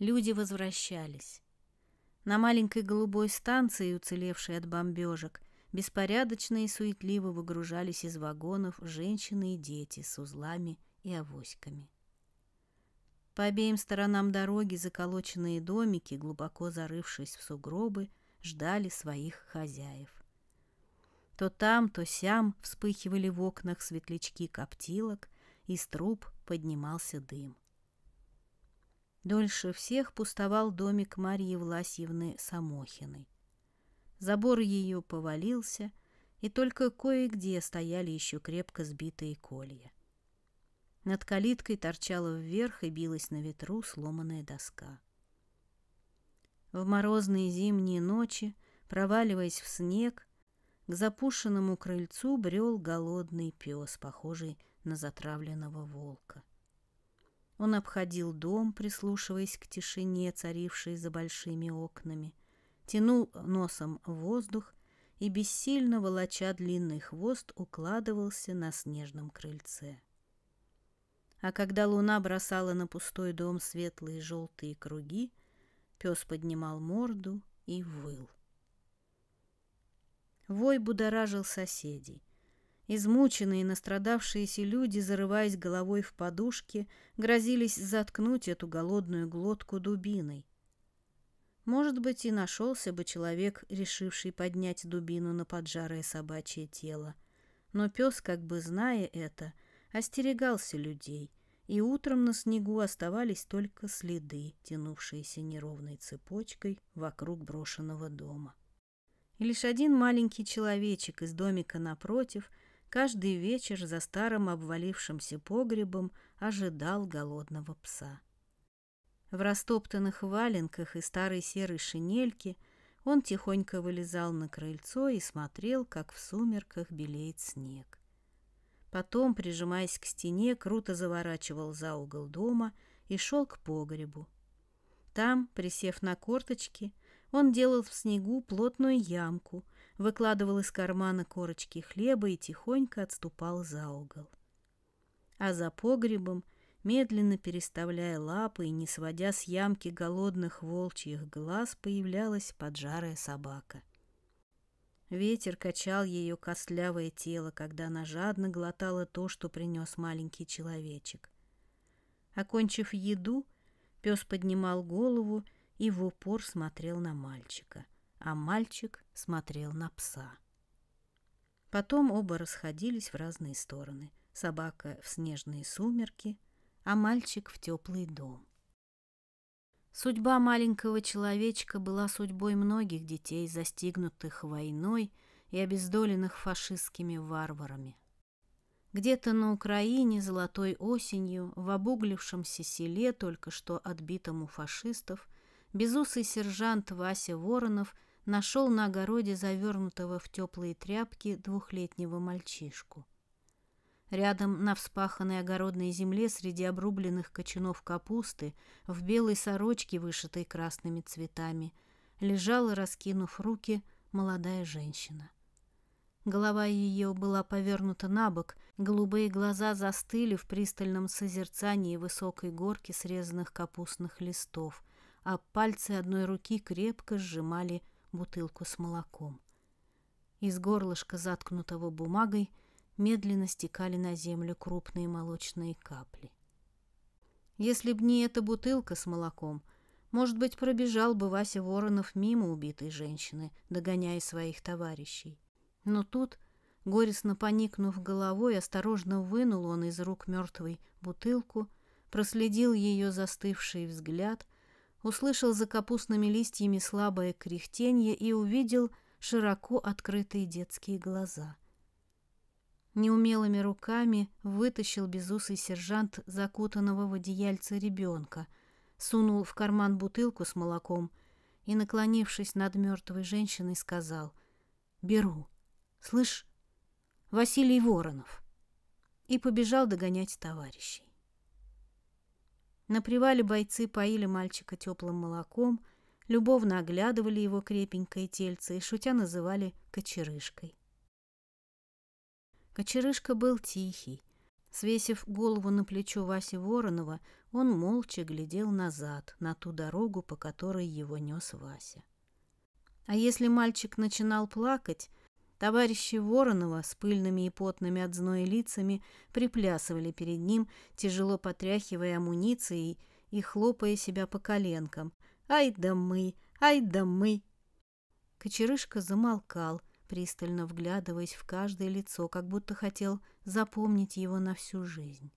Люди возвращались. На маленькой голубой станции, уцелевшей от бомбежек, беспорядочно и суетливо выгружались из вагонов женщины и дети с узлами и авоськами. По обеим сторонам дороги заколоченные домики, глубоко зарывшись в сугробы, ждали своих хозяев. То там, то сям вспыхивали в окнах светлячки коптилок, из труб поднимался дым. Дольше всех пустовал домик Марьи Власьевны Самохиной. Забор ее повалился, и только кое-где стояли еще крепко сбитые колья. Над калиткой торчала вверх и билась на ветру сломанная доска. В морозные зимние ночи, проваливаясь в снег, к запущенному крыльцу брел голодный пес, похожий на затравленного волка. Он обходил дом, прислушиваясь к тишине, царившей за большими окнами, тянул носом воздух и, бессильно волоча длинный хвост, укладывался на снежном крыльце. А когда луна бросала на пустой дом светлые желтые круги, пес поднимал морду и выл. Вой будоражил соседей. Измученные, и настрадавшиеся люди, зарываясь головой в подушки, грозились заткнуть эту голодную глотку дубиной. Может быть, и нашелся бы человек, решивший поднять дубину на поджарое собачье тело. Но пес, как бы зная это, остерегался людей, и утром на снегу оставались только следы, тянувшиеся неровной цепочкой вокруг брошенного дома. И лишь один маленький человечек из домика напротив – каждый вечер за старым обвалившимся погребом ожидал голодного пса. В растоптанных валенках и старой серой шинельке он тихонько вылезал на крыльцо и смотрел, как в сумерках белеет снег. Потом, прижимаясь к стене, круто заворачивал за угол дома и шел к погребу. Там, присев на корточки, он делал в снегу плотную ямку, выкладывал из кармана корочки хлеба и тихонько отступал за угол. А за погребом, медленно переставляя лапы и не сводя с ямки голодных волчьих глаз, появлялась поджарая собака. Ветер качал ее костлявое тело, когда она жадно глотала то, что принес маленький человечек. Окончив еду, пес поднимал голову и в упор смотрел на мальчика а мальчик смотрел на пса. Потом оба расходились в разные стороны. Собака в снежные сумерки, а мальчик в теплый дом. Судьба маленького человечка была судьбой многих детей, застигнутых войной и обездоленных фашистскими варварами. Где-то на Украине золотой осенью в обуглившемся селе, только что отбитому фашистов, безусый сержант Вася Воронов – нашел на огороде завернутого в теплые тряпки двухлетнего мальчишку. Рядом на вспаханной огородной земле среди обрубленных кочанов капусты в белой сорочке, вышитой красными цветами, лежала, раскинув руки, молодая женщина. Голова ее была повернута на бок, голубые глаза застыли в пристальном созерцании высокой горки срезанных капустных листов, а пальцы одной руки крепко сжимали бутылку с молоком. Из горлышка, заткнутого бумагой, медленно стекали на землю крупные молочные капли. Если б не эта бутылка с молоком, может быть, пробежал бы Вася Воронов мимо убитой женщины, догоняя своих товарищей. Но тут, горестно поникнув головой, осторожно вынул он из рук мертвой бутылку, проследил ее застывший взгляд услышал за капустными листьями слабое кряхтенье и увидел широко открытые детские глаза. Неумелыми руками вытащил безусый сержант закутанного в одеяльце ребенка, сунул в карман бутылку с молоком и, наклонившись над мертвой женщиной, сказал «Беру. Слышь, Василий Воронов» и побежал догонять товарищей. На привале бойцы поили мальчика теплым молоком, любовно оглядывали его крепенькое тельце и, шутя, называли кочерышкой. Кочерышка был тихий. Свесив голову на плечо Васи Воронова, он молча глядел назад, на ту дорогу, по которой его нес Вася. А если мальчик начинал плакать, Товарищи Воронова с пыльными и потными от зноя лицами приплясывали перед ним, тяжело потряхивая амуницией и хлопая себя по коленкам. «Ай да мы! Ай да мы!» Кочерышка замолкал, пристально вглядываясь в каждое лицо, как будто хотел запомнить его на всю жизнь.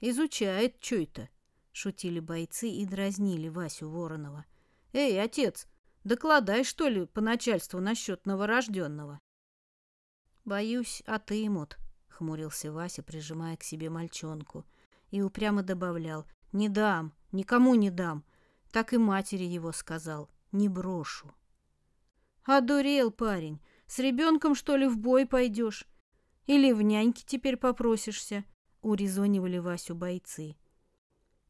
«Изучает чуй-то!» — шутили бойцы и дразнили Васю Воронова. «Эй, отец, Докладай, что ли, по начальству насчет новорожденного. Боюсь, а ты отымут, хмурился Вася, прижимая к себе мальчонку, и упрямо добавлял: "Не дам, никому не дам". Так и матери его сказал: "Не брошу". Одурел парень. С ребенком, что ли, в бой пойдешь? Или в няньке теперь попросишься? Урезонивали Васю бойцы.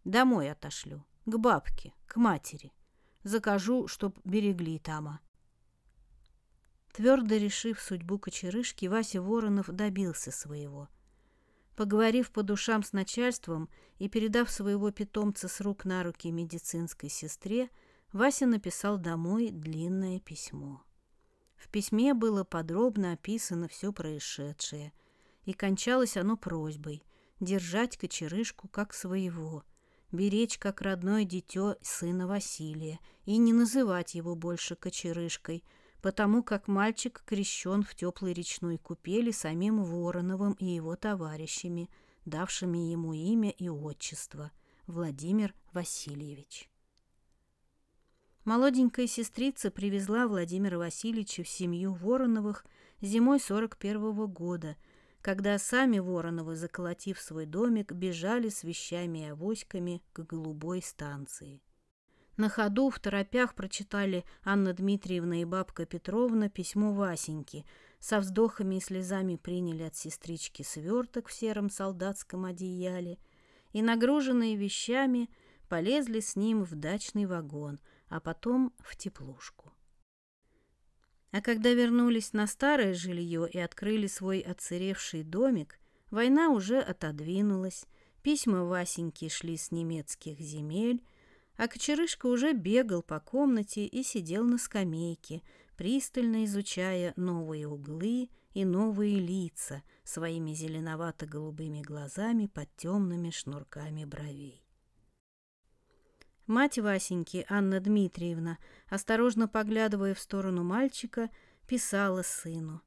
Домой отошлю, к бабке, к матери. Закажу, чтоб берегли Тама. Твердо решив судьбу кочерышки, Вася Воронов добился своего. Поговорив по душам с начальством и передав своего питомца с рук на руки медицинской сестре, Вася написал домой длинное письмо. В письме было подробно описано все происшедшее, и кончалось оно просьбой держать кочерышку как своего – беречь как родное дитё сына Василия и не называть его больше кочерышкой, потому как мальчик крещен в теплой речной купели самим Вороновым и его товарищами, давшими ему имя и отчество – Владимир Васильевич. Молоденькая сестрица привезла Владимира Васильевича в семью Вороновых зимой 41 -го года – когда сами Вороновы, заколотив свой домик, бежали с вещами и авоськами к голубой станции. На ходу в торопях прочитали Анна Дмитриевна и бабка Петровна письмо Васеньки, со вздохами и слезами приняли от сестрички сверток в сером солдатском одеяле и, нагруженные вещами, полезли с ним в дачный вагон, а потом в теплушку. А когда вернулись на старое жилье и открыли свой отсыревший домик, война уже отодвинулась, письма Васеньки шли с немецких земель, а кочерышка уже бегал по комнате и сидел на скамейке, пристально изучая новые углы и новые лица своими зеленовато-голубыми глазами под темными шнурками бровей. Мать Васеньки, Анна Дмитриевна, осторожно поглядывая в сторону мальчика, писала сыну.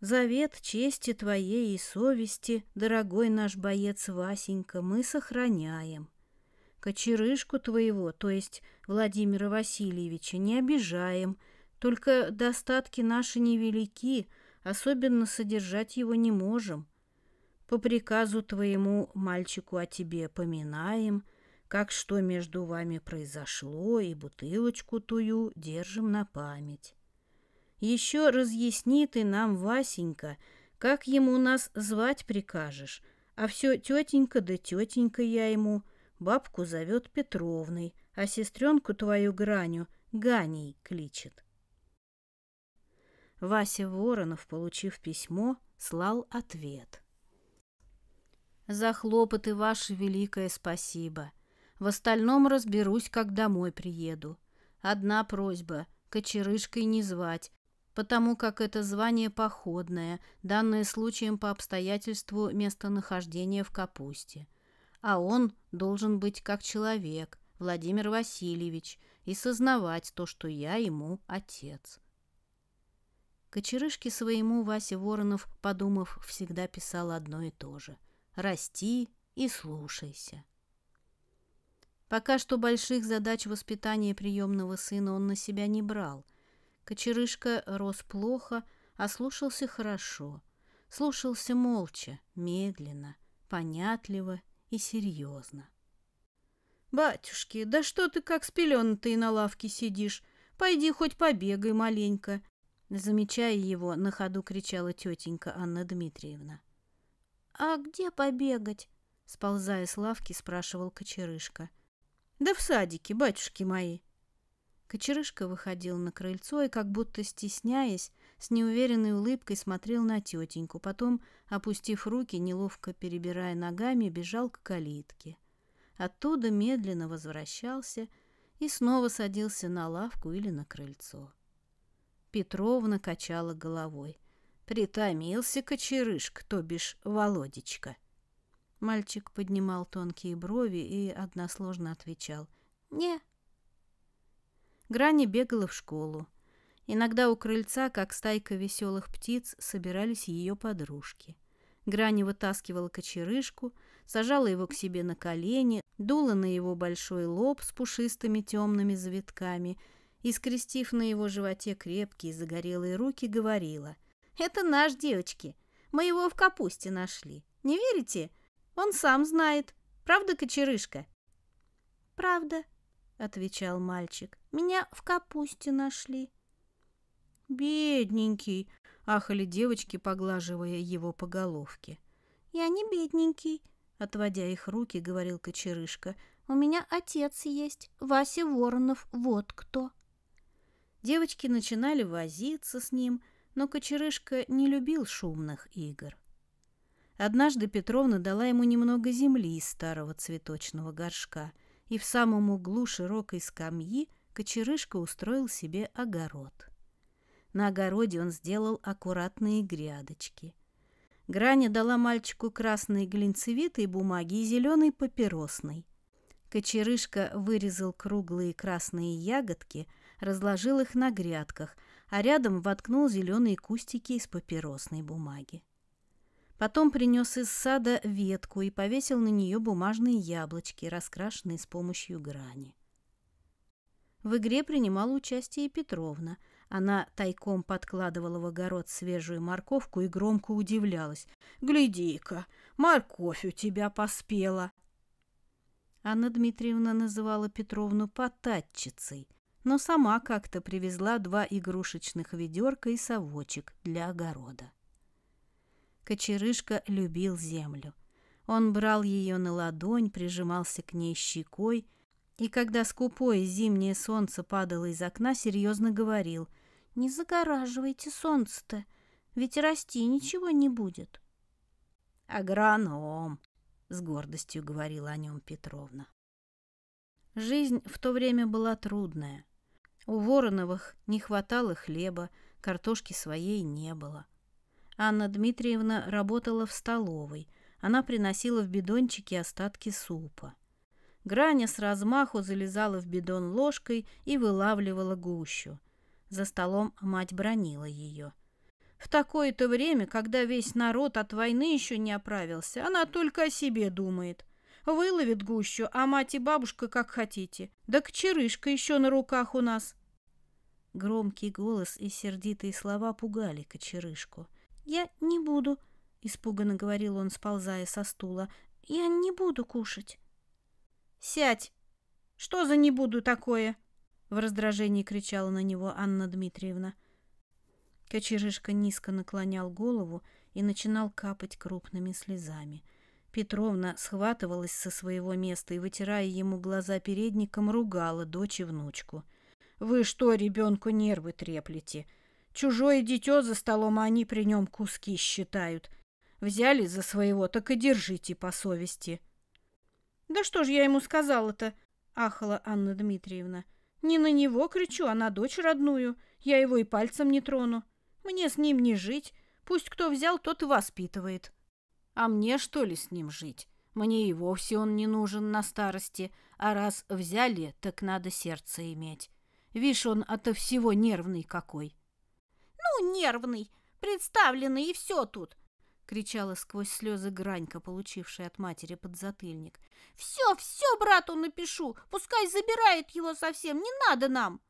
«Завет чести твоей и совести, дорогой наш боец Васенька, мы сохраняем. Кочерышку твоего, то есть Владимира Васильевича, не обижаем, только достатки наши невелики, особенно содержать его не можем. По приказу твоему мальчику о тебе поминаем» как что между вами произошло, и бутылочку тую держим на память. Еще разъясни ты нам, Васенька, как ему нас звать прикажешь, а все тетенька да тетенька я ему, бабку зовет Петровной, а сестренку твою Граню Ганей кличет. Вася Воронов, получив письмо, слал ответ. «За хлопоты ваше великое спасибо. В остальном разберусь, как домой приеду. Одна просьба – кочерышкой не звать, потому как это звание походное, данное случаем по обстоятельству местонахождения в капусте. А он должен быть как человек, Владимир Васильевич, и сознавать то, что я ему отец. Кочерышке своему Вася Воронов, подумав, всегда писал одно и то же. «Расти и слушайся». Пока что больших задач воспитания приемного сына он на себя не брал. Кочерышка рос плохо, а слушался хорошо. Слушался молча, медленно, понятливо и серьезно. «Батюшки, да что ты как спеленатый на лавке сидишь? Пойди хоть побегай маленько!» Замечая его, на ходу кричала тетенька Анна Дмитриевна. «А где побегать?» Сползая с лавки, спрашивал кочерышка – да в садике, батюшки мои. Кочерышка выходил на крыльцо и, как будто стесняясь, с неуверенной улыбкой смотрел на тетеньку, потом, опустив руки, неловко перебирая ногами, бежал к калитке. Оттуда медленно возвращался и снова садился на лавку или на крыльцо. Петровна качала головой. «Притомился кочерышка, то бишь Володечка». Мальчик поднимал тонкие брови и односложно отвечал «Не». Грани бегала в школу. Иногда у крыльца, как стайка веселых птиц, собирались ее подружки. Грани вытаскивала кочерышку, сажала его к себе на колени, дула на его большой лоб с пушистыми темными завитками и, скрестив на его животе крепкие загорелые руки, говорила «Это наш, девочки! Мы его в капусте нашли. Не верите? Он сам знает. Правда, кочерышка? Правда, отвечал мальчик. Меня в капусте нашли. Бедненький, ахали девочки, поглаживая его по головке. Я не бедненький, отводя их руки, говорил кочерышка. У меня отец есть, Вася Воронов, вот кто. Девочки начинали возиться с ним, но кочерышка не любил шумных игр. Однажды Петровна дала ему немного земли из старого цветочного горшка, и в самом углу широкой скамьи кочерышка устроил себе огород. На огороде он сделал аккуратные грядочки. Граня дала мальчику красной глинцевитой бумаги и зеленой папиросной. Кочерышка вырезал круглые красные ягодки, разложил их на грядках, а рядом воткнул зеленые кустики из папиросной бумаги. Потом принес из сада ветку и повесил на нее бумажные яблочки, раскрашенные с помощью грани. В игре принимала участие и Петровна. Она тайком подкладывала в огород свежую морковку и громко удивлялась. «Гляди-ка, морковь у тебя поспела!» Анна Дмитриевна называла Петровну «потатчицей», но сама как-то привезла два игрушечных ведерка и совочек для огорода. Кочерышка любил землю. Он брал ее на ладонь, прижимался к ней щекой, и когда скупое зимнее солнце падало из окна, серьезно говорил, «Не загораживайте солнце-то, ведь расти ничего не будет». «Агроном», — с гордостью говорила о нем Петровна. Жизнь в то время была трудная. У Вороновых не хватало хлеба, картошки своей не было — Анна Дмитриевна работала в столовой. Она приносила в бидончики остатки супа. Граня с размаху залезала в бидон ложкой и вылавливала гущу. За столом мать бронила ее. В такое-то время, когда весь народ от войны еще не оправился, она только о себе думает. Выловит гущу, а мать и бабушка как хотите. Да кчерышка еще на руках у нас. Громкий голос и сердитые слова пугали кочерышку. — «Я не буду», — испуганно говорил он, сползая со стула. «Я не буду кушать». «Сядь! Что за «не буду» такое?» — в раздражении кричала на него Анна Дмитриевна. Кочерышка низко наклонял голову и начинал капать крупными слезами. Петровна схватывалась со своего места и, вытирая ему глаза передником, ругала дочь и внучку. «Вы что, ребенку нервы треплете? Чужое дитё за столом, а они при нём куски считают. Взяли за своего, так и держите по совести. Да что ж я ему сказала-то? Ахала Анна Дмитриевна. Не на него кричу, а на дочь родную. Я его и пальцем не трону. Мне с ним не жить. Пусть кто взял, тот и воспитывает. А мне что ли с ним жить? Мне и вовсе он не нужен на старости, а раз взяли, так надо сердце иметь. Вишь, он ото всего нервный какой. Ну, нервный, представленный и все тут!» кричала сквозь слезы Гранька, получившая от матери подзатыльник. «Все, все брату напишу! Пускай забирает его совсем, не надо нам!»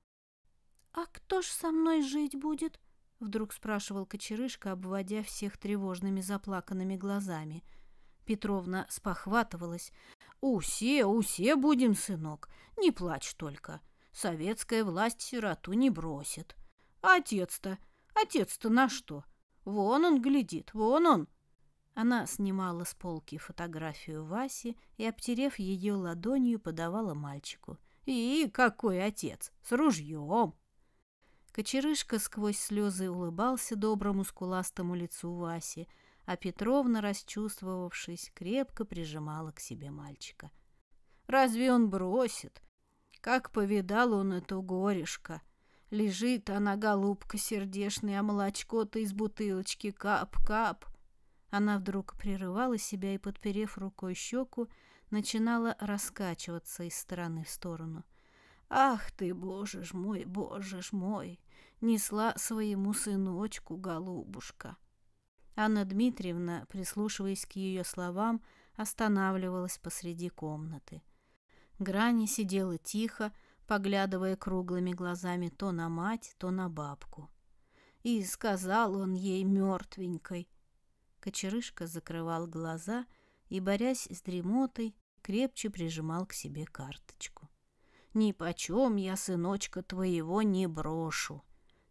«А кто ж со мной жить будет?» Вдруг спрашивал кочерышка, обводя всех тревожными заплаканными глазами. Петровна спохватывалась. «Усе, усе будем, сынок, не плачь только. Советская власть сироту не бросит. Отец-то Отец-то на что? Вон он глядит, вон он. Она снимала с полки фотографию Васи и, обтерев ее ладонью, подавала мальчику. «И какой отец! С ружьем!» Кочерышка сквозь слезы улыбался доброму скуластому лицу Васи, а Петровна, расчувствовавшись, крепко прижимала к себе мальчика. «Разве он бросит? Как повидал он эту горешка? Лежит она, голубка сердешная, а молочко-то из бутылочки кап-кап. Она вдруг прерывала себя и, подперев рукой щеку, начинала раскачиваться из стороны в сторону. «Ах ты, боже ж мой, боже ж мой!» Несла своему сыночку голубушка. Анна Дмитриевна, прислушиваясь к ее словам, останавливалась посреди комнаты. Грани сидела тихо, поглядывая круглыми глазами то на мать, то на бабку. И сказал он ей мертвенькой. Кочерышка закрывал глаза и, борясь с дремотой, крепче прижимал к себе карточку. «Ни почем я, сыночка, твоего не брошу!»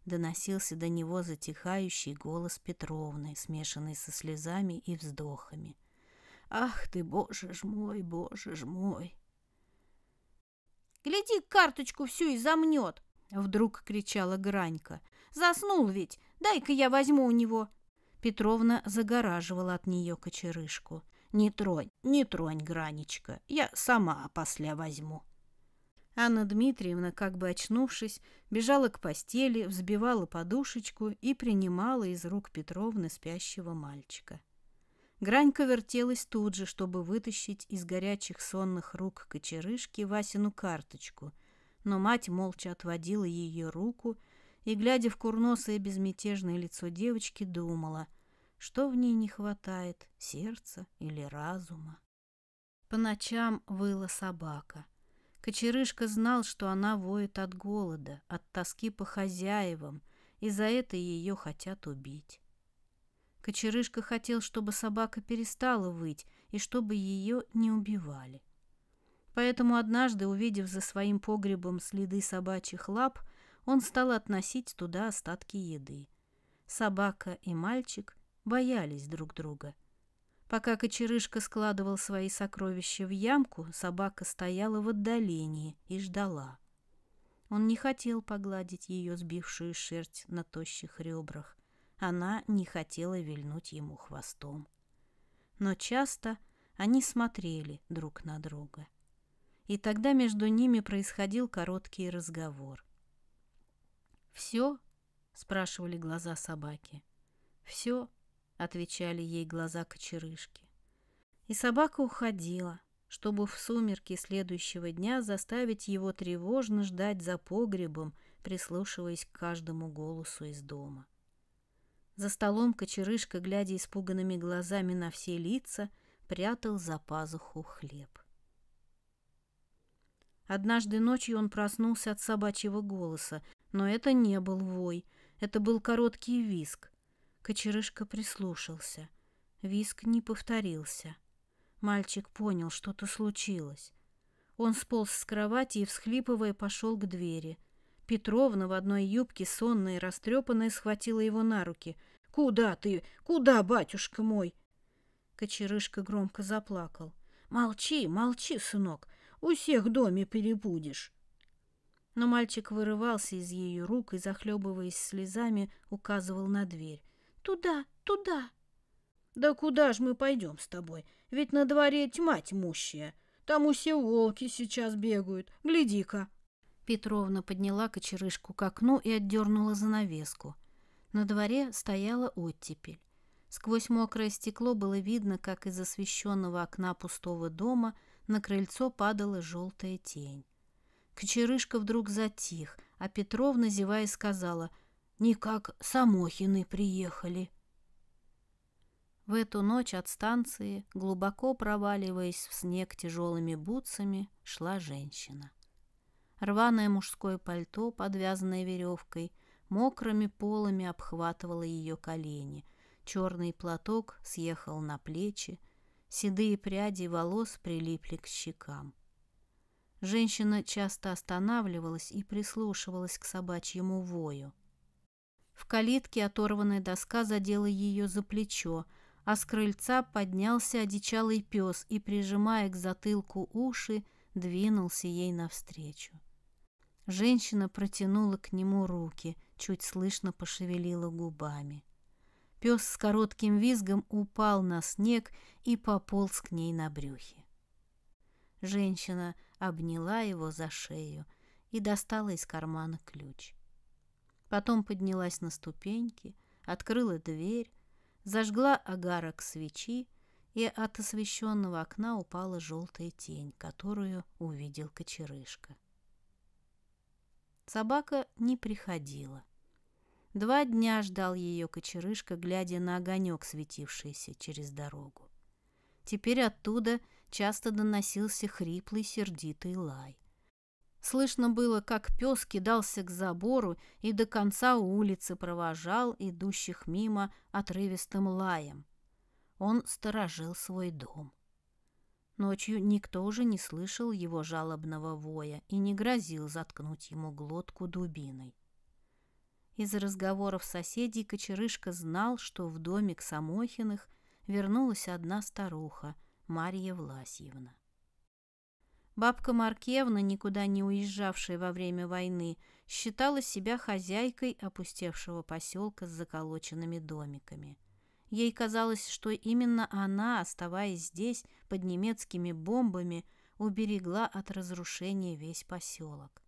доносился до него затихающий голос Петровны, смешанный со слезами и вздохами. «Ах ты, боже ж мой, боже ж мой! Гляди, карточку всю и замнет!» Вдруг кричала Гранька. «Заснул ведь! Дай-ка я возьму у него!» Петровна загораживала от нее кочерышку. «Не тронь, не тронь, Гранечка, я сама опосля возьму». Анна Дмитриевна, как бы очнувшись, бежала к постели, взбивала подушечку и принимала из рук Петровны спящего мальчика. Гранька вертелась тут же, чтобы вытащить из горячих сонных рук кочерышки Васину карточку, но мать молча отводила ее руку и, глядя в курносое безмятежное лицо девочки, думала, что в ней не хватает — сердца или разума. По ночам выла собака. Кочерышка знал, что она воет от голода, от тоски по хозяевам, и за это ее хотят убить. Кочерышка хотел, чтобы собака перестала выть и чтобы ее не убивали. Поэтому однажды, увидев за своим погребом следы собачьих лап, он стал относить туда остатки еды. Собака и мальчик боялись друг друга. Пока кочерышка складывал свои сокровища в ямку, собака стояла в отдалении и ждала. Он не хотел погладить ее сбившую шерсть на тощих ребрах, она не хотела вильнуть ему хвостом. Но часто они смотрели друг на друга. И тогда между ними происходил короткий разговор. «Все?» — спрашивали глаза собаки. «Все?» — отвечали ей глаза кочерышки. И собака уходила, чтобы в сумерки следующего дня заставить его тревожно ждать за погребом, прислушиваясь к каждому голосу из дома. — за столом кочерышка, глядя испуганными глазами на все лица, прятал за пазуху хлеб. Однажды ночью он проснулся от собачьего голоса, но это не был вой, это был короткий виск. Кочерышка прислушался. Виск не повторился. Мальчик понял, что-то случилось. Он сполз с кровати и, всхлипывая, пошел к двери — Петровна в одной юбке, сонная и растрепанная, схватила его на руки. «Куда ты? Куда, батюшка мой?» Кочерышка громко заплакал. «Молчи, молчи, сынок, у всех в доме перебудешь». Но мальчик вырывался из ее рук и, захлебываясь слезами, указывал на дверь. «Туда, туда!» «Да куда ж мы пойдем с тобой? Ведь на дворе тьма тьмущая. Там усе волки сейчас бегают. Гляди-ка!» Петровна подняла кочерышку к окну и отдернула занавеску. На дворе стояла оттепель. Сквозь мокрое стекло было видно, как из освещенного окна пустого дома на крыльцо падала желтая тень. Кочерышка вдруг затих, а Петровна, зевая, сказала «Никак Самохины приехали». В эту ночь от станции, глубоко проваливаясь в снег тяжелыми бутсами, шла женщина. Рваное мужское пальто, подвязанное веревкой, мокрыми полами обхватывало ее колени. Черный платок съехал на плечи, седые пряди волос прилипли к щекам. Женщина часто останавливалась и прислушивалась к собачьему вою. В калитке оторванная доска задела ее за плечо, а с крыльца поднялся одичалый пес и, прижимая к затылку уши, двинулся ей навстречу. Женщина протянула к нему руки, чуть слышно пошевелила губами. Пес с коротким визгом упал на снег и пополз к ней на брюхе. Женщина обняла его за шею и достала из кармана ключ. Потом поднялась на ступеньки, открыла дверь, зажгла агарок свечи, и от освещенного окна упала желтая тень, которую увидел кочерышка. — Собака не приходила. Два дня ждал ее кочерышка, глядя на огонек, светившийся через дорогу. Теперь оттуда часто доносился хриплый сердитый лай. Слышно было, как пес кидался к забору и до конца улицы провожал идущих мимо отрывистым лаем. Он сторожил свой дом. Ночью никто уже не слышал его жалобного воя и не грозил заткнуть ему глотку дубиной. Из разговоров соседей Кочерышка знал, что в домик Самохиных вернулась одна старуха, Марья Власьевна. Бабка Маркевна, никуда не уезжавшая во время войны, считала себя хозяйкой опустевшего поселка с заколоченными домиками – Ей казалось, что именно она, оставаясь здесь, под немецкими бомбами, уберегла от разрушения весь поселок.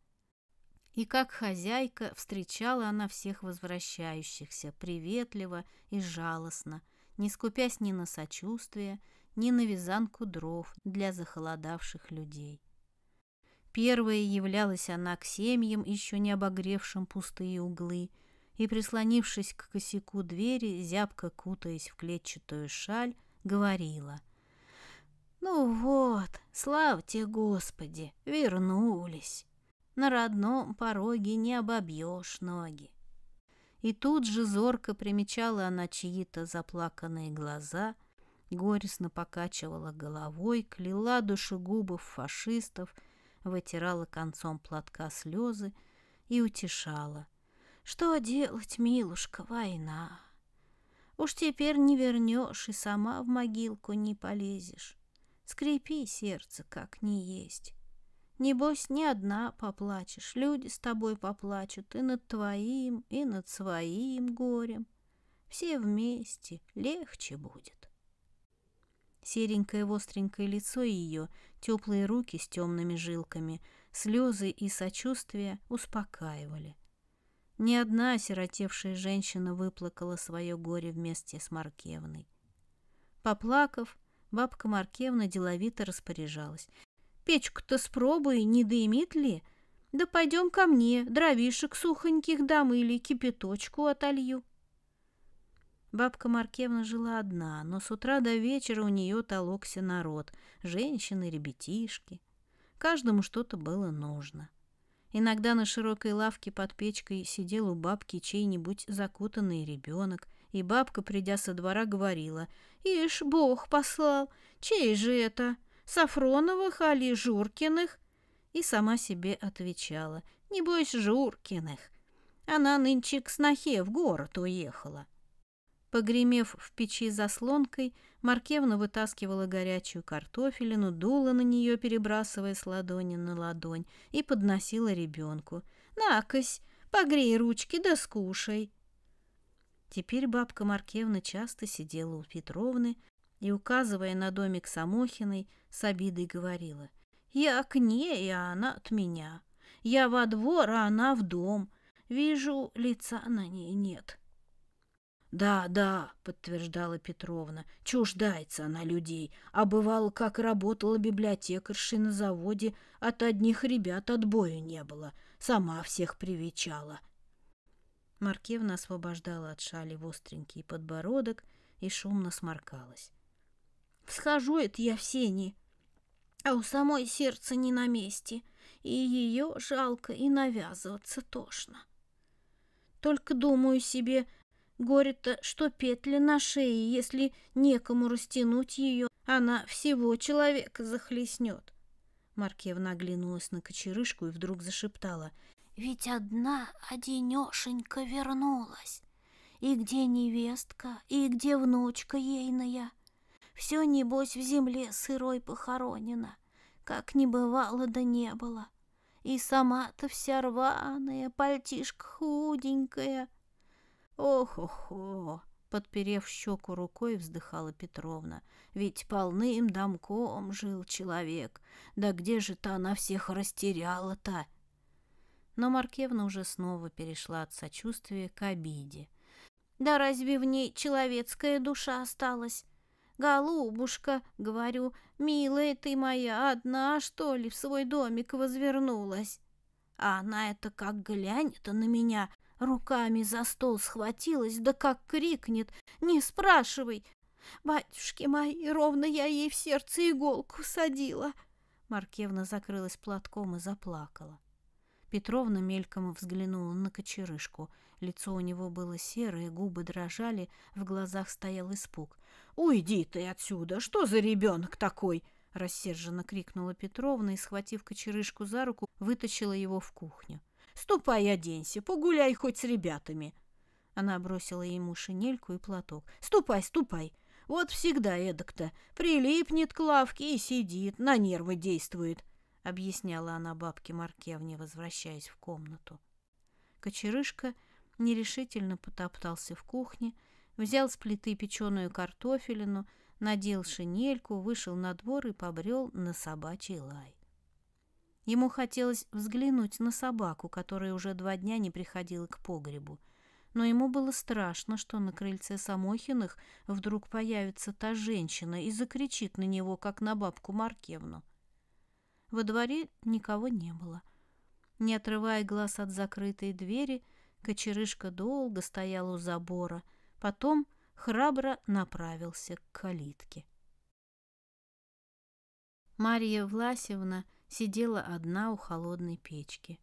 И как хозяйка встречала она всех возвращающихся приветливо и жалостно, не скупясь ни на сочувствие, ни на вязанку дров для захолодавших людей. Первая являлась она к семьям, еще не обогревшим пустые углы, и, прислонившись к косяку двери, зябко кутаясь в клетчатую шаль, говорила. «Ну вот, слава тебе, Господи, вернулись! На родном пороге не обобьешь ноги!» И тут же зорко примечала она чьи-то заплаканные глаза, горестно покачивала головой, кляла душегубов фашистов, вытирала концом платка слезы и утешала. Что делать, милушка, война? Уж теперь не вернешь и сама в могилку не полезешь. Скрипи сердце, как не есть. Небось, не одна поплачешь, люди с тобой поплачут и над твоим, и над своим горем. Все вместе легче будет. Серенькое остренькое лицо ее, теплые руки с темными жилками, слезы и сочувствие успокаивали. Ни одна осиротевшая женщина выплакала свое горе вместе с Маркевной. Поплакав, бабка Маркевна деловито распоряжалась. «Печку-то спробуй, не дымит ли? Да пойдем ко мне, дровишек сухоньких дам или кипяточку отолью». Бабка Маркевна жила одна, но с утра до вечера у нее толокся народ, женщины, ребятишки. Каждому что-то было нужно. — Иногда на широкой лавке под печкой сидел у бабки чей-нибудь закутанный ребенок, и бабка, придя со двора, говорила, «Ишь, Бог послал! Чей же это? Сафроновых, али Журкиных?» И сама себе отвечала, «Небось, Журкиных!» Она нынче к снохе в город уехала. Погремев в печи заслонкой, Маркевна вытаскивала горячую картофелину, дула на нее, перебрасывая с ладони на ладонь, и подносила ребенку. «Накось, погрей ручки да скушай!» Теперь бабка Маркевна часто сидела у Петровны и, указывая на домик Самохиной, с обидой говорила. «Я к ней, а она от меня. Я во двор, а она в дом. Вижу, лица на ней нет». «Да, да», — подтверждала Петровна, — «чуждается она людей, а бывало, как работала библиотекаршей на заводе, от одних ребят отбоя не было, сама всех привечала». Маркевна освобождала от шали остренький подбородок и шумно сморкалась. «Схожу это я в сени, а у самой сердце не на месте, и ее жалко, и навязываться тошно. Только думаю себе, — Горе-то, э, что петли на шее, если некому растянуть ее, она всего человека захлестнет. Маркевна оглянулась на кочерышку и вдруг зашептала. «Ведь одна одинешенька вернулась. И где невестка, и где внучка ейная? Все, небось, в земле сырой похоронена, как не бывало да не было. И сама-то вся рваная, пальтишка худенькая». «Ох-охо!» — подперев щеку рукой, вздыхала Петровна. «Ведь полным домком жил человек. Да где же та она всех растеряла-то?» Но Маркевна уже снова перешла от сочувствия к обиде. «Да разве в ней человеческая душа осталась?» «Голубушка, — говорю, — милая ты моя, одна, что ли, в свой домик возвернулась?» А она это как глянет на меня, Руками за стол схватилась, да как крикнет. «Не спрашивай!» «Батюшки мои, ровно я ей в сердце иголку садила!» Маркевна закрылась платком и заплакала. Петровна мельком взглянула на кочерышку. Лицо у него было серое, губы дрожали, в глазах стоял испуг. «Уйди ты отсюда! Что за ребенок такой?» Рассерженно крикнула Петровна и, схватив кочерышку за руку, вытащила его в кухню. Ступай оденься, погуляй хоть с ребятами». Она бросила ему шинельку и платок. «Ступай, ступай. Вот всегда эдак-то. Прилипнет к лавке и сидит, на нервы действует», — объясняла она бабке Маркевне, возвращаясь в комнату. Кочерышка нерешительно потоптался в кухне, взял с плиты печеную картофелину, надел шинельку, вышел на двор и побрел на собачий лай. Ему хотелось взглянуть на собаку, которая уже два дня не приходила к погребу. Но ему было страшно, что на крыльце Самохиных вдруг появится та женщина и закричит на него, как на бабку Маркевну. Во дворе никого не было. Не отрывая глаз от закрытой двери, кочерышка долго стоял у забора, потом храбро направился к калитке. Мария Власевна – сидела одна у холодной печки.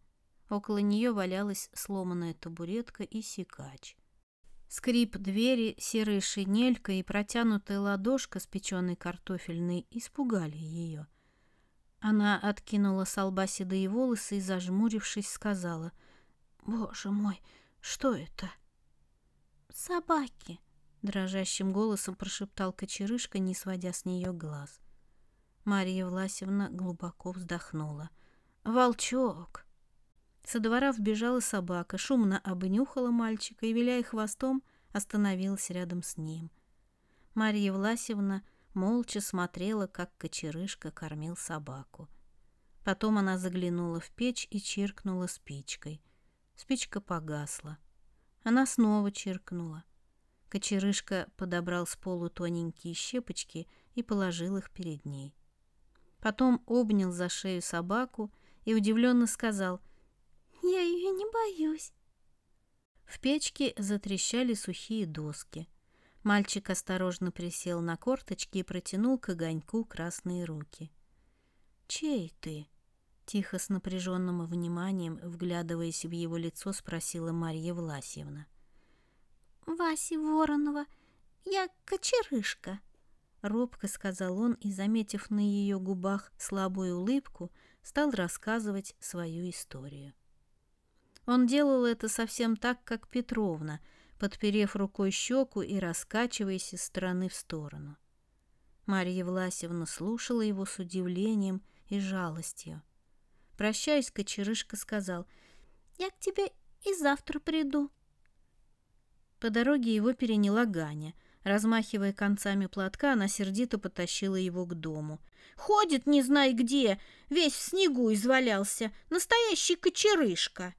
Около нее валялась сломанная табуретка и сикач. Скрип двери, серая шинелька и протянутая ладошка с печеной картофельной испугали ее. Она откинула с лба седые волосы и, зажмурившись, сказала, «Боже мой, что это?» «Собаки!» — дрожащим голосом прошептал кочерышка, не сводя с нее глаз. Мария Власевна глубоко вздохнула. «Волчок!» Со двора вбежала собака, шумно обнюхала мальчика и, виляя хвостом, остановилась рядом с ним. Мария Власевна молча смотрела, как кочерышка кормил собаку. Потом она заглянула в печь и чиркнула спичкой. Спичка погасла. Она снова чиркнула. Кочерышка подобрал с полу тоненькие щепочки и положил их перед ней. Потом обнял за шею собаку и удивленно сказал «Я ее не боюсь». В печке затрещали сухие доски. Мальчик осторожно присел на корточки и протянул к огоньку красные руки. «Чей ты?» — тихо с напряженным вниманием, вглядываясь в его лицо, спросила Марья Власьевна. «Васи Воронова. Я кочерышка», Робко сказал он и, заметив на ее губах слабую улыбку, стал рассказывать свою историю. Он делал это совсем так, как Петровна, подперев рукой щеку и раскачиваясь из стороны в сторону. Марья Власевна слушала его с удивлением и жалостью. Прощаясь, кочерышка сказал, «Я к тебе и завтра приду». По дороге его переняла Ганя — Размахивая концами платка, она сердито потащила его к дому. «Ходит не знай где, весь в снегу извалялся, настоящий кочерышка!»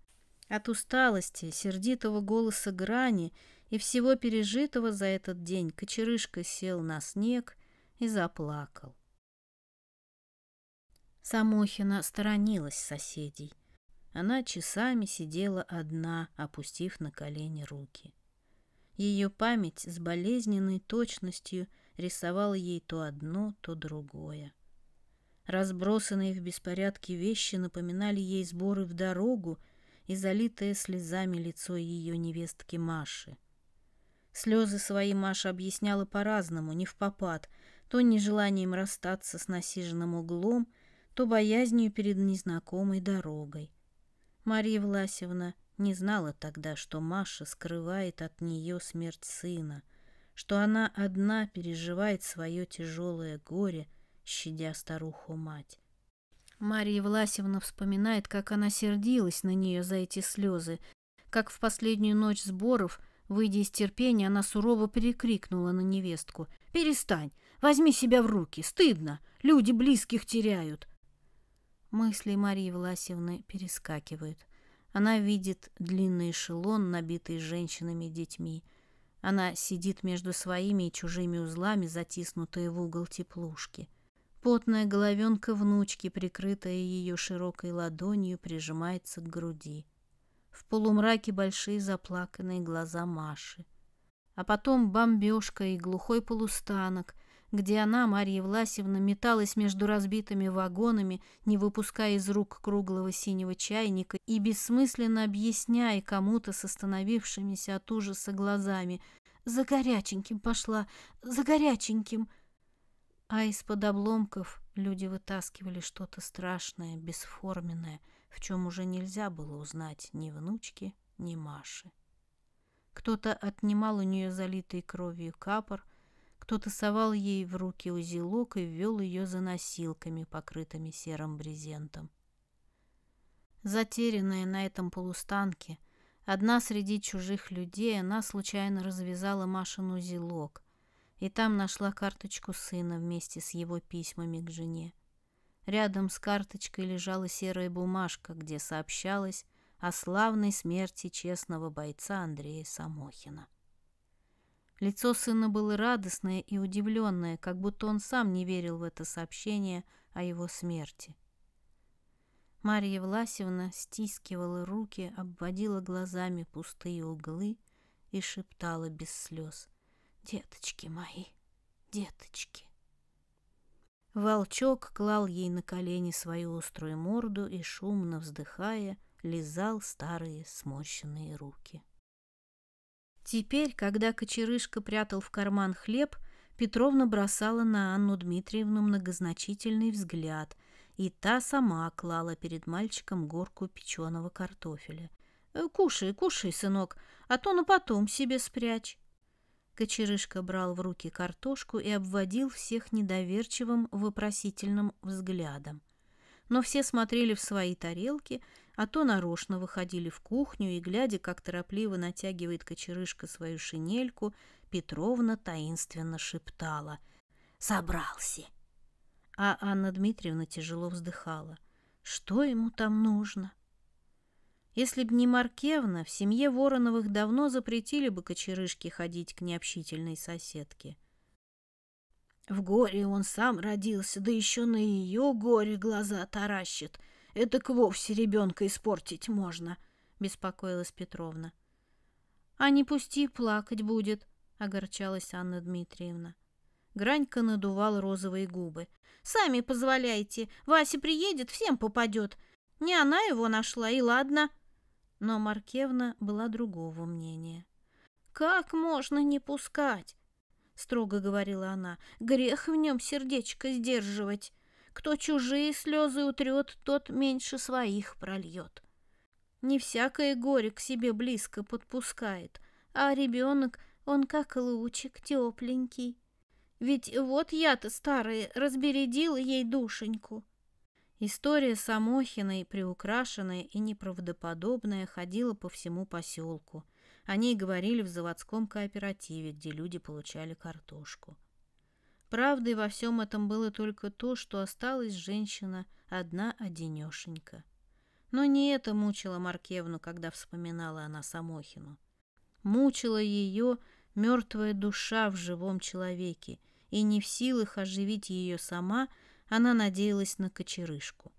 От усталости, сердитого голоса грани и всего пережитого за этот день кочерышка сел на снег и заплакал. Самохина сторонилась соседей. Она часами сидела одна, опустив на колени руки. Ее память с болезненной точностью рисовала ей то одно, то другое. Разбросанные в беспорядке вещи напоминали ей сборы в дорогу и залитое слезами лицо ее невестки Маши. Слезы свои Маша объясняла по-разному, не в попад, то нежеланием расстаться с насиженным углом, то боязнью перед незнакомой дорогой. Мария Власевна не знала тогда, что Маша скрывает от нее смерть сына, что она одна переживает свое тяжелое горе, щадя старуху-мать. Мария Власевна вспоминает, как она сердилась на нее за эти слезы, как в последнюю ночь сборов, выйдя из терпения, она сурово перекрикнула на невестку. «Перестань! Возьми себя в руки! Стыдно! Люди близких теряют!» Мысли Марии Власевны перескакивают. Она видит длинный эшелон, набитый женщинами и детьми. Она сидит между своими и чужими узлами, затиснутые в угол теплушки. Потная головенка внучки, прикрытая ее широкой ладонью, прижимается к груди. В полумраке большие заплаканные глаза Маши. А потом бомбежка и глухой полустанок — где она, Марья Власевна, металась между разбитыми вагонами, не выпуская из рук круглого синего чайника и бессмысленно объясняя кому-то с остановившимися от ужаса глазами «За горяченьким пошла! За горяченьким!» А из-под обломков люди вытаскивали что-то страшное, бесформенное, в чем уже нельзя было узнать ни внучки, ни Маши. Кто-то отнимал у нее залитый кровью капор, кто-то совал ей в руки узелок и ввел ее за носилками, покрытыми серым брезентом. Затерянная на этом полустанке, одна среди чужих людей, она случайно развязала Машин узелок и там нашла карточку сына вместе с его письмами к жене. Рядом с карточкой лежала серая бумажка, где сообщалось о славной смерти честного бойца Андрея Самохина. Лицо сына было радостное и удивленное, как будто он сам не верил в это сообщение о его смерти. Марья Власевна стискивала руки, обводила глазами пустые углы и шептала без слез. «Деточки мои, деточки!» Волчок клал ей на колени свою острую морду и, шумно вздыхая, лизал старые сморщенные руки. — Теперь, когда кочерышка прятал в карман хлеб, Петровна бросала на Анну Дмитриевну многозначительный взгляд, и та сама клала перед мальчиком горку печеного картофеля. «Э, «Кушай, кушай, сынок, а то на потом себе спрячь». Кочерышка брал в руки картошку и обводил всех недоверчивым вопросительным взглядом. Но все смотрели в свои тарелки, а то нарочно выходили в кухню и, глядя, как торопливо натягивает кочерышка свою шинельку, Петровна таинственно шептала «Собрался!». А Анна Дмитриевна тяжело вздыхала. «Что ему там нужно?» Если б не Маркевна, в семье Вороновых давно запретили бы кочерышки ходить к необщительной соседке. В горе он сам родился, да еще на ее горе глаза таращит, это к вовсе ребенка испортить можно, беспокоилась Петровна. А не пусти, плакать будет, огорчалась Анна Дмитриевна. Гранька надувал розовые губы. «Сами позволяйте. Вася приедет, всем попадет. Не она его нашла, и ладно». Но Маркевна была другого мнения. «Как можно не пускать?» — строго говорила она. «Грех в нем сердечко сдерживать». Кто чужие слезы утрет, тот меньше своих прольет. Не всякое горе к себе близко подпускает, а ребенок, он как лучик тепленький. Ведь вот я-то, старая, разбередил ей душеньку. История Самохиной, приукрашенная и неправдоподобная, ходила по всему поселку. О ней говорили в заводском кооперативе, где люди получали картошку. Правдой во всем этом было только то, что осталась женщина одна-одинешенька. Но не это мучило Маркевну, когда вспоминала она Самохину. Мучила ее мертвая душа в живом человеке, и не в силах оживить ее сама, она надеялась на кочерышку.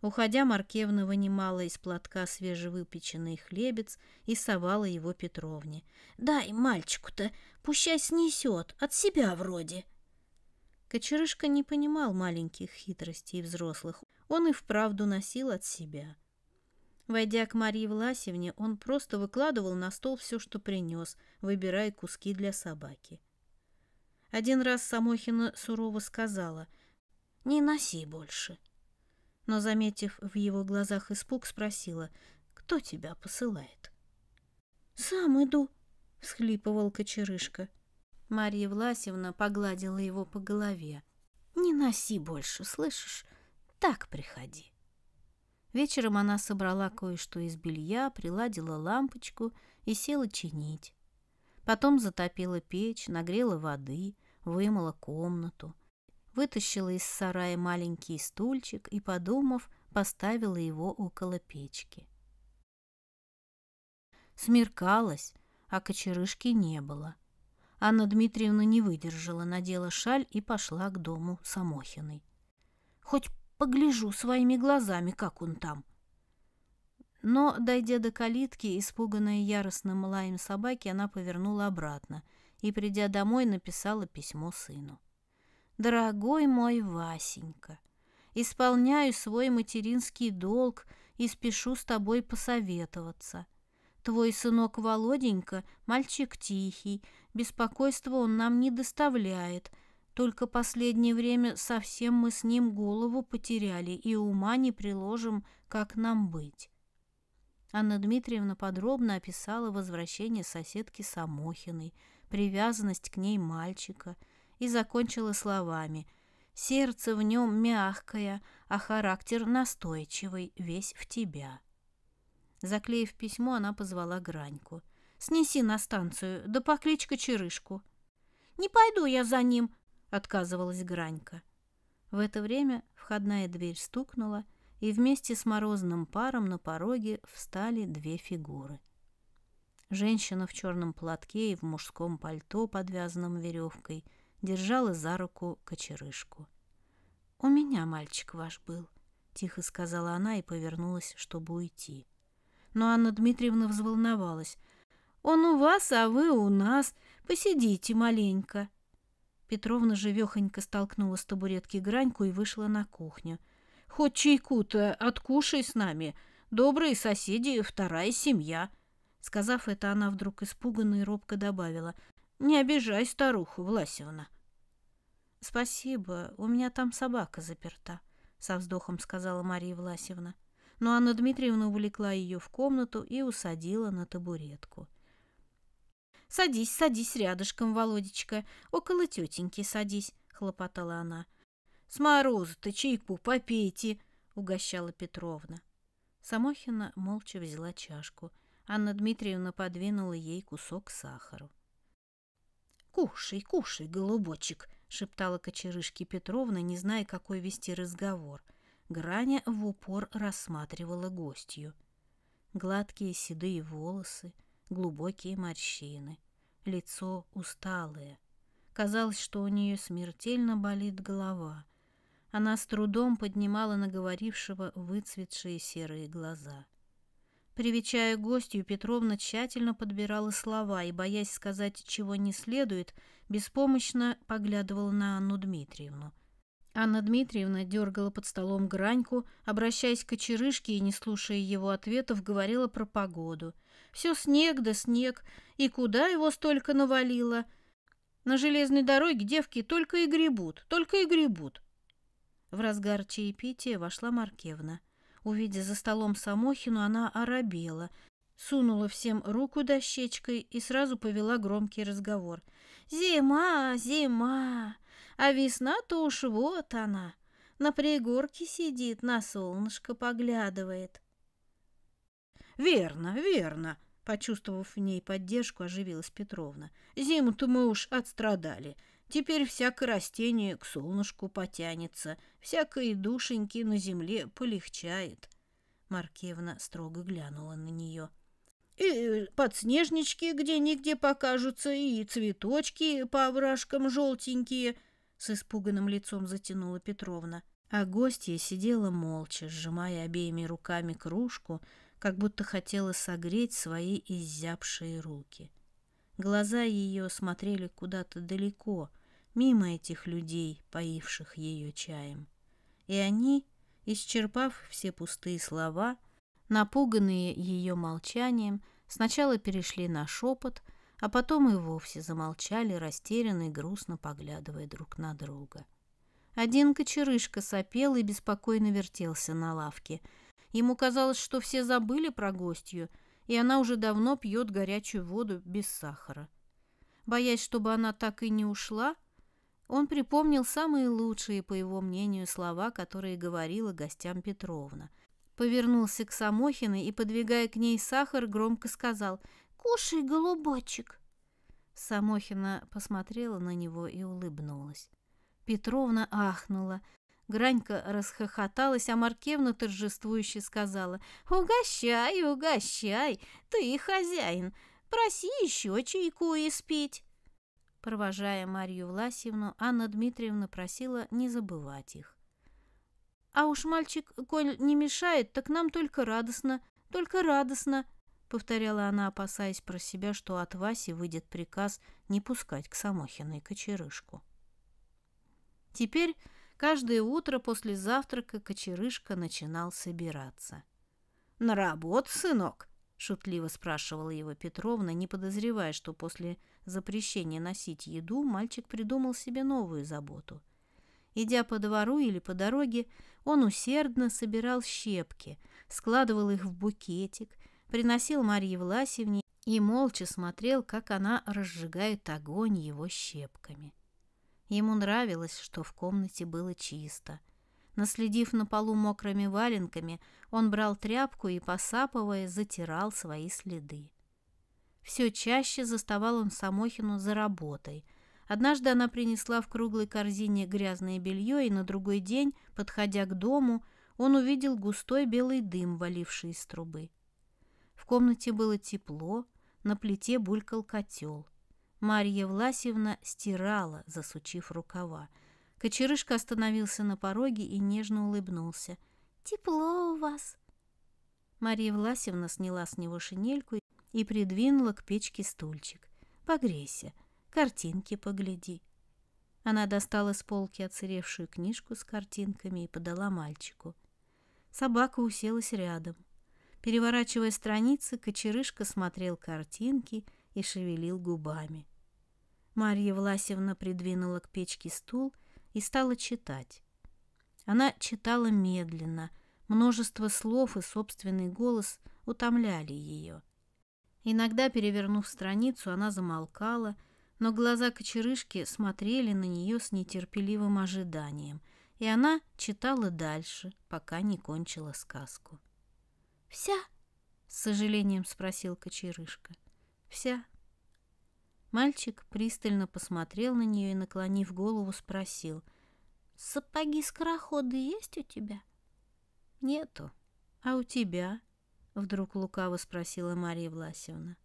Уходя, Маркевна вынимала из платка свежевыпеченный хлебец и совала его Петровне. «Дай мальчику-то, пущай снесет, от себя вроде». Кочерышка не понимал маленьких хитростей взрослых, он и вправду носил от себя. Войдя к Марии Власевне, он просто выкладывал на стол все, что принес, выбирая куски для собаки. Один раз Самохина сурово сказала «Не носи больше». Но, заметив в его глазах испуг, спросила «Кто тебя посылает?» «Сам иду», — всхлипывал кочерышка. Мария Власевна погладила его по голове. «Не носи больше, слышишь? Так приходи». Вечером она собрала кое-что из белья, приладила лампочку и села чинить. Потом затопила печь, нагрела воды, вымыла комнату. Вытащила из сарая маленький стульчик и, подумав, поставила его около печки. Смеркалось, а кочерышки не было. Анна Дмитриевна не выдержала, надела шаль и пошла к дому Самохиной. «Хоть погляжу своими глазами, как он там». Но, дойдя до калитки, испуганная яростным лаем собаки, она повернула обратно и, придя домой, написала письмо сыну. «Дорогой мой Васенька, исполняю свой материнский долг и спешу с тобой посоветоваться». Твой сынок Володенька — мальчик тихий, беспокойства он нам не доставляет. Только последнее время совсем мы с ним голову потеряли и ума не приложим, как нам быть». Анна Дмитриевна подробно описала возвращение соседки Самохиной, привязанность к ней мальчика и закончила словами «Сердце в нем мягкое, а характер настойчивый, весь в тебя». Заклеив письмо, она позвала Граньку. «Снеси на станцию, да покличка Черышку. «Не пойду я за ним», — отказывалась Гранька. В это время входная дверь стукнула, и вместе с морозным паром на пороге встали две фигуры. Женщина в черном платке и в мужском пальто, подвязанном веревкой, держала за руку кочерышку. «У меня мальчик ваш был», — тихо сказала она и повернулась, чтобы уйти но Анна Дмитриевна взволновалась. «Он у вас, а вы у нас. Посидите маленько». Петровна живехонько столкнула с табуретки граньку и вышла на кухню. «Хоть чайку-то откушай с нами. Добрые соседи, вторая семья». Сказав это, она вдруг испуганно и робко добавила. «Не обижай старуху, Власевна». «Спасибо, у меня там собака заперта», — со вздохом сказала Мария Власевна но Анна Дмитриевна увлекла ее в комнату и усадила на табуретку. «Садись, садись рядышком, Володечка, около тетеньки садись», — хлопотала она. «С мороза-то чайку попейте», — угощала Петровна. Самохина молча взяла чашку. Анна Дмитриевна подвинула ей кусок сахара. кушай, голубочек!» — шептала кочерышки Петровна, не зная, какой вести разговор — Граня в упор рассматривала гостью. Гладкие седые волосы, глубокие морщины, лицо усталое. Казалось, что у нее смертельно болит голова. Она с трудом поднимала на говорившего выцветшие серые глаза. Привечая гостью, Петровна тщательно подбирала слова и, боясь сказать, чего не следует, беспомощно поглядывала на Анну Дмитриевну. Анна Дмитриевна дергала под столом граньку, обращаясь к очерышке и, не слушая его ответов, говорила про погоду. «Все снег да снег, и куда его столько навалило? На железной дороге девки только и гребут, только и гребут». В разгар чаепития вошла Маркевна. Увидя за столом Самохину, она оробела, сунула всем руку дощечкой и сразу повела громкий разговор. «Зима, зима!» А весна-то уж вот она, на пригорке сидит, на солнышко поглядывает. «Верно, верно!» — почувствовав в ней поддержку, оживилась Петровна. «Зиму-то мы уж отстрадали. Теперь всякое растение к солнышку потянется, всякой душеньки на земле полегчает». Маркевна строго глянула на нее. «И подснежнички где-нигде покажутся, и цветочки по овражкам желтенькие, с испуганным лицом затянула Петровна, а гостья сидела молча, сжимая обеими руками кружку, как будто хотела согреть свои изябшие руки. Глаза ее смотрели куда-то далеко, мимо этих людей, поивших ее чаем. И они, исчерпав все пустые слова, напуганные ее молчанием, сначала перешли на шепот — а потом и вовсе замолчали, растерянно и грустно поглядывая друг на друга. Один кочерышка сопел и беспокойно вертелся на лавке. Ему казалось, что все забыли про гостью, и она уже давно пьет горячую воду без сахара. Боясь, чтобы она так и не ушла, он припомнил самые лучшие, по его мнению, слова, которые говорила гостям Петровна. Повернулся к Самохиной и, подвигая к ней сахар, громко сказал Кушай, голубочек. Самохина посмотрела на него и улыбнулась. Петровна ахнула. Гранька расхохоталась, а Маркевна торжествующе сказала. «Угощай, угощай, ты хозяин. Проси еще чайку и спить". Провожая Марью Власьевну, Анна Дмитриевна просила не забывать их. «А уж мальчик, коль не мешает, так нам только радостно, только радостно», — повторяла она, опасаясь про себя, что от Васи выйдет приказ не пускать к Самохиной кочерышку. Теперь каждое утро после завтрака кочерышка начинал собираться. «На работу, сынок?» — шутливо спрашивала его Петровна, не подозревая, что после запрещения носить еду мальчик придумал себе новую заботу. Идя по двору или по дороге, он усердно собирал щепки, складывал их в букетик, приносил Марье Власьевне и молча смотрел, как она разжигает огонь его щепками. Ему нравилось, что в комнате было чисто. Наследив на полу мокрыми валенками, он брал тряпку и, посапывая, затирал свои следы. Все чаще заставал он Самохину за работой – Однажды она принесла в круглой корзине грязное белье, и на другой день, подходя к дому, он увидел густой белый дым, валивший из трубы. В комнате было тепло, на плите булькал котел. Марья Власьевна стирала, засучив рукава. Кочерышка остановился на пороге и нежно улыбнулся. «Тепло у вас!» Марья Власьевна сняла с него шинельку и придвинула к печке стульчик. «Погрейся, картинки погляди». Она достала с полки оцаревшую книжку с картинками и подала мальчику. Собака уселась рядом. Переворачивая страницы, кочерышка смотрел картинки и шевелил губами. Марья Власевна придвинула к печке стул и стала читать. Она читала медленно, множество слов и собственный голос утомляли ее. Иногда, перевернув страницу, она замолкала, но глаза кочерышки смотрели на нее с нетерпеливым ожиданием, и она читала дальше, пока не кончила сказку. «Вся?» — с сожалением спросил кочерышка. «Вся». Мальчик пристально посмотрел на нее и, наклонив голову, спросил. «Сапоги-скороходы есть у тебя?» «Нету. А у тебя?» — вдруг лукаво спросила Мария Власевна.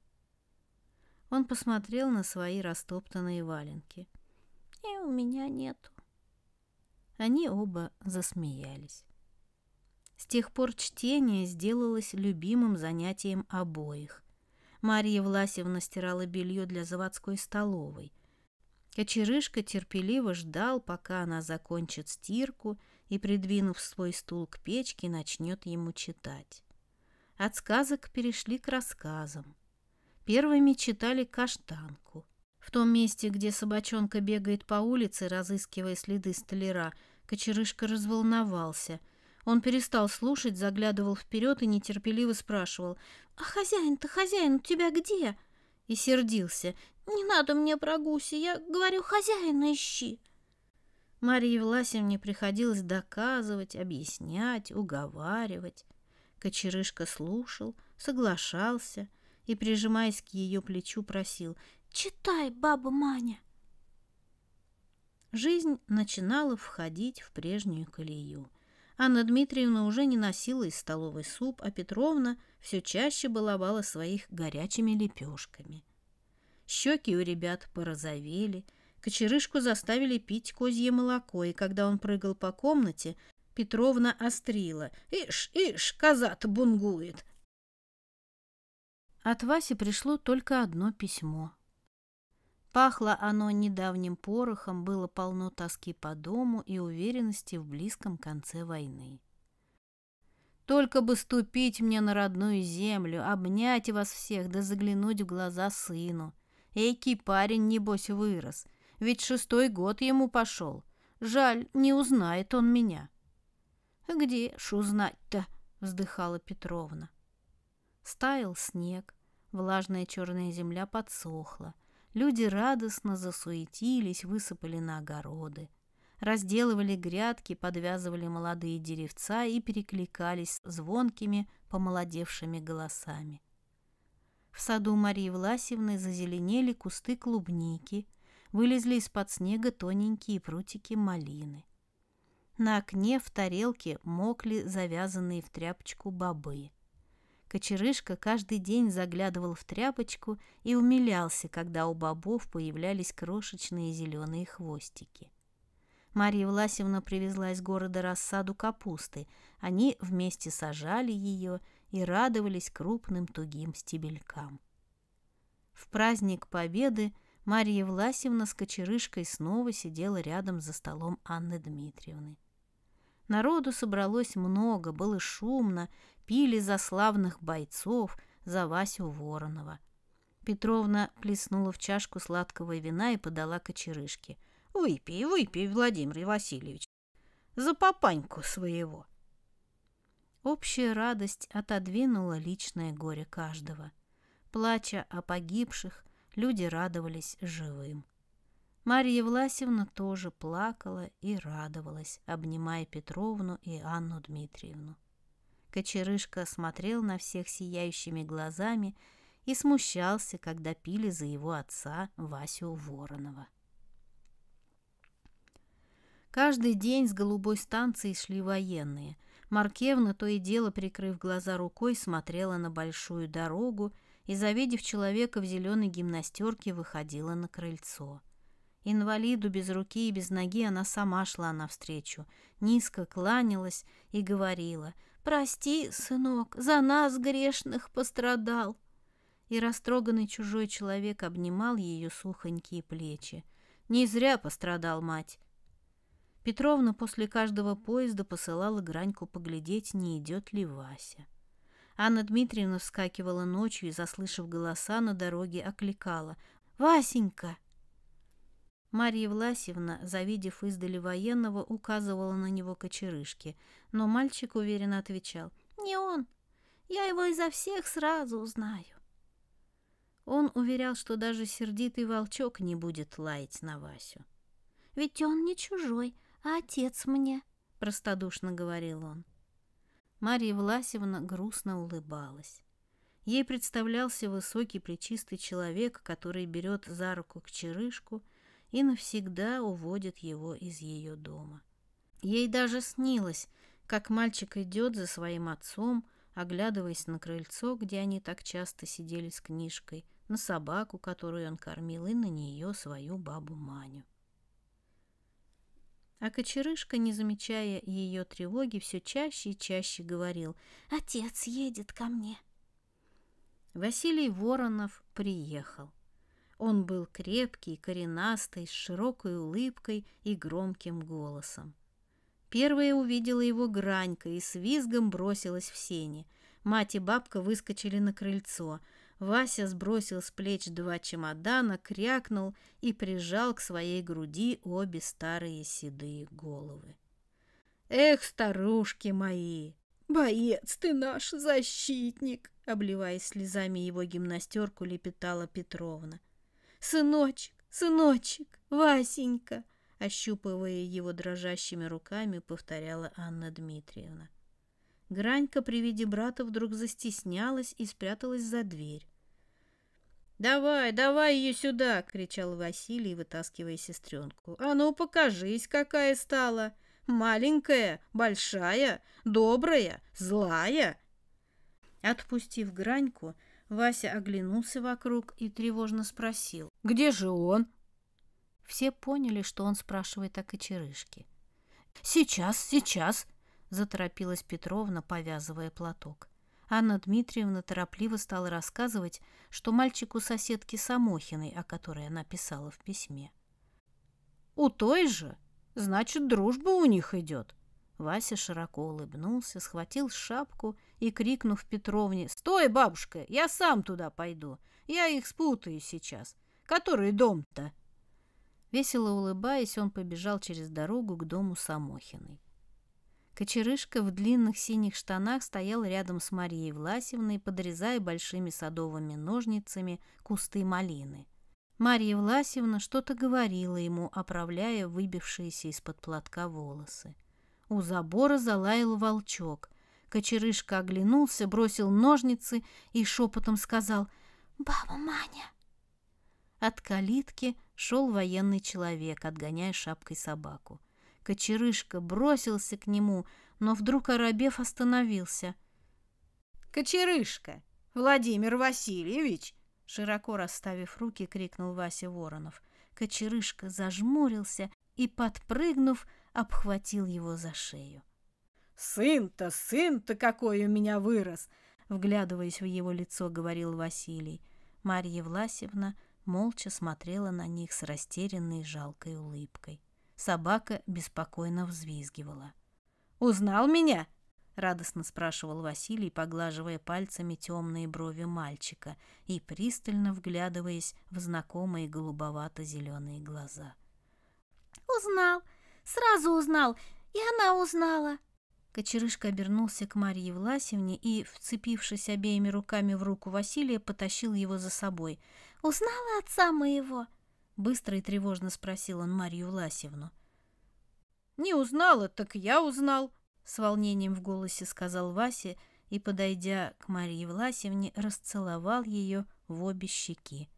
Он посмотрел на свои растоптанные валенки. «И у меня нету». Они оба засмеялись. С тех пор чтение сделалось любимым занятием обоих. Мария Власевна стирала белье для заводской столовой. Кочерышка терпеливо ждал, пока она закончит стирку и, придвинув свой стул к печке, начнет ему читать. От сказок перешли к рассказам. Первыми читали «Каштанку». В том месте, где собачонка бегает по улице, разыскивая следы столяра, кочерышка разволновался – он перестал слушать, заглядывал вперед и нетерпеливо спрашивал. «А хозяин-то, хозяин, у тебя где?» И сердился. «Не надо мне про гуси, я говорю, хозяина ищи». Марии Власевне приходилось доказывать, объяснять, уговаривать. Кочерышка слушал, соглашался и, прижимаясь к ее плечу, просил «Читай, баба Маня!» Жизнь начинала входить в прежнюю колею. Анна Дмитриевна уже не носила из столовой суп, а Петровна все чаще баловала своих горячими лепешками. Щеки у ребят порозовели, кочерышку заставили пить козье молоко, и когда он прыгал по комнате, Петровна острила. «Ишь, ишь, коза-то бунгует!» От Васи пришло только одно письмо. Пахло оно недавним порохом, было полно тоски по дому и уверенности в близком конце войны. Только бы ступить мне на родную землю, обнять вас всех, да заглянуть в глаза сыну. Экий парень, небось, вырос, ведь шестой год ему пошел. Жаль, не узнает он меня. «Где ж узнать-то?» — вздыхала Петровна. Стаял снег, влажная черная земля подсохла, Люди радостно засуетились, высыпали на огороды. Разделывали грядки, подвязывали молодые деревца и перекликались звонкими, помолодевшими голосами. В саду Марии Власевны зазеленели кусты клубники, вылезли из-под снега тоненькие прутики малины. На окне в тарелке мокли завязанные в тряпочку бобы. Кочерышка каждый день заглядывал в тряпочку и умилялся, когда у бобов появлялись крошечные зеленые хвостики. Марья Власевна привезла из города рассаду капусты. Они вместе сажали ее и радовались крупным тугим стебелькам. В праздник Победы Марья Власевна с кочерышкой снова сидела рядом за столом Анны Дмитриевны. Народу собралось много, было шумно, пили за славных бойцов, за Васю Воронова. Петровна плеснула в чашку сладкого вина и подала кочерышки. «Выпей, выпей, Владимир Васильевич, за папаньку своего!» Общая радость отодвинула личное горе каждого. Плача о погибших, люди радовались живым. Марья Власевна тоже плакала и радовалась, обнимая Петровну и Анну Дмитриевну. Кочерышка смотрел на всех сияющими глазами и смущался, когда пили за его отца Васю Воронова. Каждый день с голубой станции шли военные. Маркевна, то и дело прикрыв глаза рукой, смотрела на большую дорогу и, завидев человека в зеленой гимнастерке, выходила на крыльцо – Инвалиду без руки и без ноги она сама шла навстречу, низко кланялась и говорила «Прости, сынок, за нас грешных пострадал». И растроганный чужой человек обнимал ее сухонькие плечи. «Не зря пострадал мать». Петровна после каждого поезда посылала Граньку поглядеть, не идет ли Вася. Анна Дмитриевна вскакивала ночью и, заслышав голоса на дороге, окликала «Васенька!» Марья Власевна, завидев издали военного, указывала на него кочерышки, но мальчик уверенно отвечал «Не он! Я его изо всех сразу узнаю!» Он уверял, что даже сердитый волчок не будет лаять на Васю. «Ведь он не чужой, а отец мне», — простодушно говорил он. Марья Власевна грустно улыбалась. Ей представлялся высокий плечистый человек, который берет за руку к черышку и навсегда уводит его из ее дома. Ей даже снилось, как мальчик идет за своим отцом, оглядываясь на крыльцо, где они так часто сидели с книжкой, на собаку, которую он кормил, и на нее свою бабу Маню. А кочерышка, не замечая ее тревоги, все чаще и чаще говорил «Отец едет ко мне». Василий Воронов приехал. Он был крепкий, коренастый, с широкой улыбкой и громким голосом. Первая увидела его гранька и с визгом бросилась в сени. Мать и бабка выскочили на крыльцо. Вася сбросил с плеч два чемодана, крякнул и прижал к своей груди обе старые седые головы. «Эх, старушки мои!» «Боец ты наш, защитник!» Обливаясь слезами его гимнастерку, лепетала Петровна. «Сыночек, сыночек, Васенька!» Ощупывая его дрожащими руками, повторяла Анна Дмитриевна. Гранька при виде брата вдруг застеснялась и спряталась за дверь. «Давай, давай ее сюда!» — кричал Василий, вытаскивая сестренку. «А ну, покажись, какая стала! Маленькая, большая, добрая, злая!» Отпустив Граньку, Вася оглянулся вокруг и тревожно спросил. Где же он?» Все поняли, что он спрашивает о кочерышке. «Сейчас, сейчас!» – заторопилась Петровна, повязывая платок. Анна Дмитриевна торопливо стала рассказывать, что мальчик у соседки Самохиной, о которой она писала в письме. «У той же? Значит, дружба у них идет!» Вася широко улыбнулся, схватил шапку и, крикнув Петровне, «Стой, бабушка, я сам туда пойду, я их спутаю сейчас!» Который дом-то?» Весело улыбаясь, он побежал через дорогу к дому Самохиной. Кочерышка в длинных синих штанах стоял рядом с Марией Власевной, подрезая большими садовыми ножницами кусты малины. Мария Власевна что-то говорила ему, оправляя выбившиеся из-под платка волосы. У забора залаял волчок. Кочерышка оглянулся, бросил ножницы и шепотом сказал «Баба Маня!» От калитки шел военный человек, отгоняя шапкой собаку. Кочерышка бросился к нему, но вдруг Арабев остановился. «Кочерышка! Владимир Васильевич!» Широко расставив руки, крикнул Вася Воронов. Кочерышка зажмурился и, подпрыгнув, обхватил его за шею. «Сын-то, сын-то какой у меня вырос!» Вглядываясь в его лицо, говорил Василий. Марья Власевна молча смотрела на них с растерянной жалкой улыбкой. Собака беспокойно взвизгивала. «Узнал меня?» — радостно спрашивал Василий, поглаживая пальцами темные брови мальчика и пристально вглядываясь в знакомые голубовато-зеленые глаза. «Узнал! Сразу узнал! И она узнала!» Кочерышка обернулся к Марье Власевне и, вцепившись обеими руками в руку Василия, потащил его за собой узнала отца моего?» — быстро и тревожно спросил он Марью Власевну. «Не узнала, так я узнал», — с волнением в голосе сказал Вася и, подойдя к Марии Власевне, расцеловал ее в обе щеки.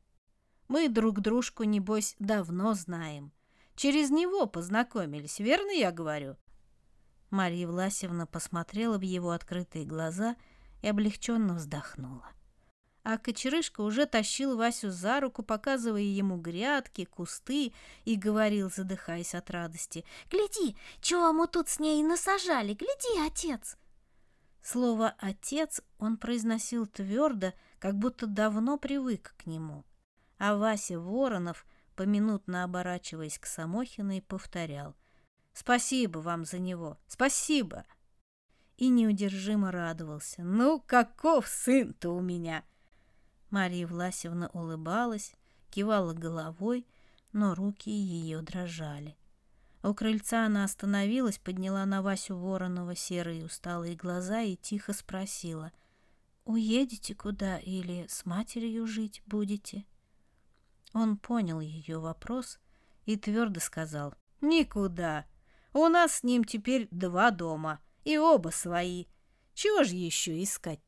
«Мы друг дружку, небось, давно знаем. Через него познакомились, верно я говорю?» Марья Власевна посмотрела в его открытые глаза и облегченно вздохнула а кочерышка уже тащил Васю за руку, показывая ему грядки, кусты, и говорил, задыхаясь от радости. «Гляди, чего мы тут с ней насажали! Гляди, отец!» Слово «отец» он произносил твердо, как будто давно привык к нему. А Вася Воронов, поминутно оборачиваясь к Самохиной, повторял «Спасибо вам за него! Спасибо!» И неудержимо радовался «Ну, каков сын-то у меня!» Мария Власевна улыбалась, кивала головой, но руки ее дрожали. А у крыльца она остановилась, подняла на Васю Воронова серые усталые глаза и тихо спросила, «Уедете куда или с матерью жить будете?» Он понял ее вопрос и твердо сказал, «Никуда. У нас с ним теперь два дома, и оба свои. Чего же еще искать?»